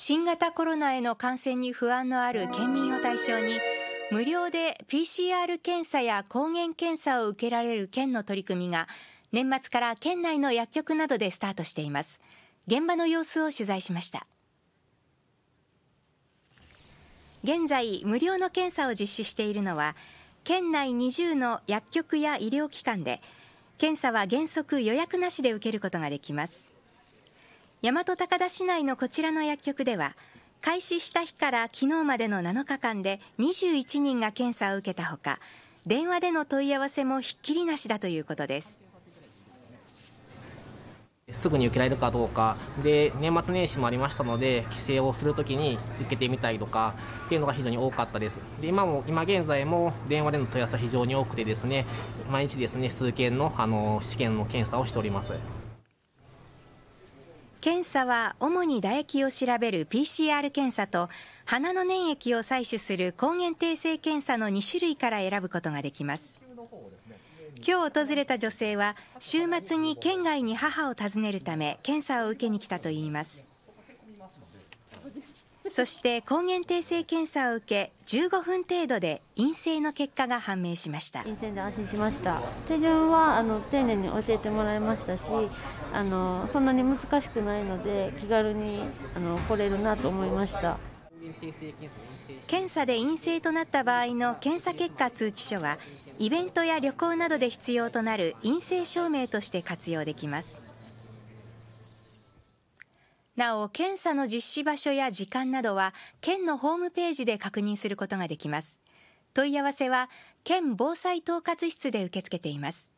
新型コロナへの感染に不安のある県民を対象に無料で PCR 検査や抗原検査を受けられる県の取り組みが年末から県内の薬局などでスタートしています現場の様子を取材しました現在無料の検査を実施しているのは県内20の薬局や医療機関で検査は原則予約なしで受けることができます大和高田市内のこちらの薬局では開始した日から昨日までの7日間で21人が検査を受けたほか電話での問い合わせもひっきりなしだということですすぐに受けられるかどうかで年末年始もありましたので帰省をするときに受けてみたいとかっていうのが非常に多かったですで今も今現在も電話での問い合わせは非常に多くてですね毎日ですね数件のあの試験の検査をしております検査は主に唾液を調べる PCR 検査と鼻の粘液を採取する抗原定性検査の2種類から選ぶことができます今日訪れた女性は週末に県外に母を訪ねるため検査を受けに来たといいますそして抗原定性検査を受け15分程度で陰性の結果が判明しました陰性で安心しました手順はあの丁寧に教えてもらいましたしあのそんなに難しくないので気軽にあの来れるなと思いました検査で陰性となった場合の検査結果通知書はイベントや旅行などで必要となる陰性証明として活用できますなお、検査の実施場所や時間などは、県のホームページで確認することができます。問い合わせは、県防災統括室で受け付けています。